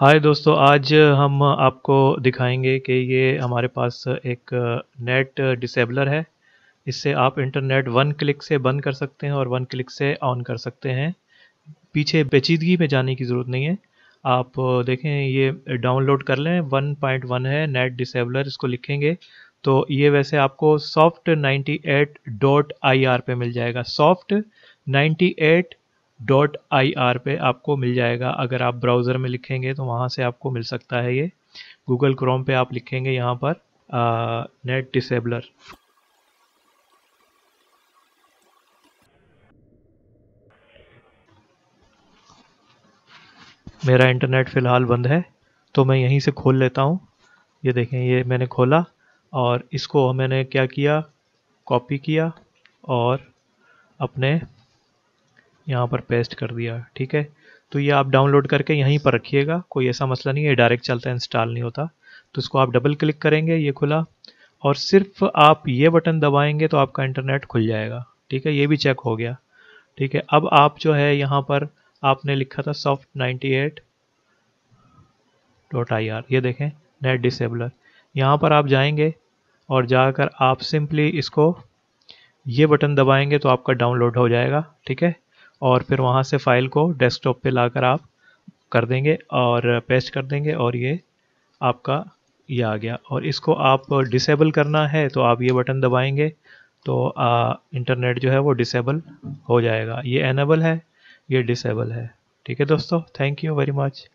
हाय दोस्तों आज हम आपको दिखाएंगे कि ये हमारे पास एक नेट डिसेबलर है इससे आप इंटरनेट वन क्लिक से बंद कर सकते हैं और वन क्लिक से ऑन कर सकते हैं पीछे पेचीदगी में जाने की ज़रूरत नहीं है आप देखें ये डाउनलोड कर लें 1.1 है नेट डिसेबलर इसको लिखेंगे तो ये वैसे आपको सॉफ्ट आर पे मिल जाएगा soft eight dot I R पर आपको मिल जाएगा अगर आप ब्राउज़र में लिखेंगे तो वहाँ से आपको मिल सकता है ये गूगल क्रोम पे आप लिखेंगे यहाँ पर नेट डिसेबलर मेरा इंटरनेट फ़िलहाल बंद है तो मैं यहीं से खोल लेता हूँ ये देखें ये मैंने खोला और इसको मैंने क्या किया कॉपी किया और अपने यहाँ पर पेस्ट कर दिया ठीक है तो ये आप डाउनलोड करके यहीं पर रखिएगा कोई ऐसा मसला नहीं है डायरेक्ट चलता है इंस्टॉल नहीं होता तो इसको आप डबल क्लिक करेंगे ये खुला और सिर्फ आप ये बटन दबाएंगे तो आपका इंटरनेट खुल जाएगा ठीक है ये भी चेक हो गया ठीक है अब आप जो है यहाँ पर आपने लिखा था soft ninety eight dot I R ये देखें नेट डिसेबलर यहाँ पर आप जाएंगे और जाकर आप सिंपली इसको ये बटन दबाएंगे तो आपका डाउनलोड हो जाएगा ठीक है और फिर वहाँ से फ़ाइल को डेस्कटॉप पे लाकर आप कर देंगे और पेस्ट कर देंगे और ये आपका ये आ गया और इसको आप डिसेबल करना है तो आप ये बटन दबाएंगे तो आ, इंटरनेट जो है वो डिसेबल हो जाएगा ये एनेबल है ये डिसेबल है ठीक है दोस्तों थैंक यू वेरी मच